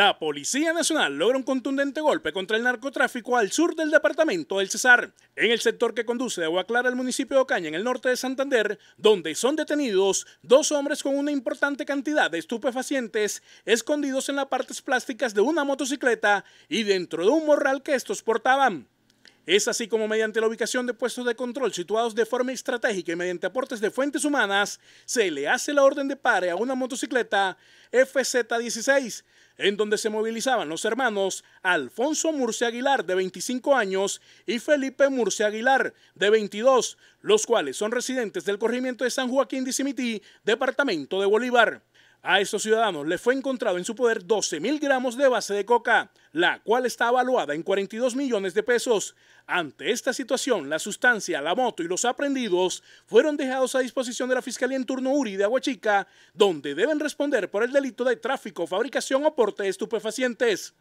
La Policía Nacional logra un contundente golpe contra el narcotráfico al sur del departamento del Cesar, en el sector que conduce de Agua Clara al municipio de Ocaña, en el norte de Santander, donde son detenidos dos hombres con una importante cantidad de estupefacientes escondidos en las partes plásticas de una motocicleta y dentro de un morral que estos portaban. Es así como mediante la ubicación de puestos de control situados de forma estratégica y mediante aportes de fuentes humanas, se le hace la orden de pare a una motocicleta FZ16, en donde se movilizaban los hermanos Alfonso Murcia Aguilar, de 25 años, y Felipe Murcia Aguilar, de 22, los cuales son residentes del corregimiento de San Joaquín de Simití, departamento de Bolívar. A estos ciudadanos les fue encontrado en su poder 12.000 gramos de base de coca, la cual está evaluada en 42 millones de pesos. Ante esta situación, la sustancia, la moto y los aprendidos fueron dejados a disposición de la Fiscalía en turno URI de Aguachica, donde deben responder por el delito de tráfico, fabricación o porte de estupefacientes.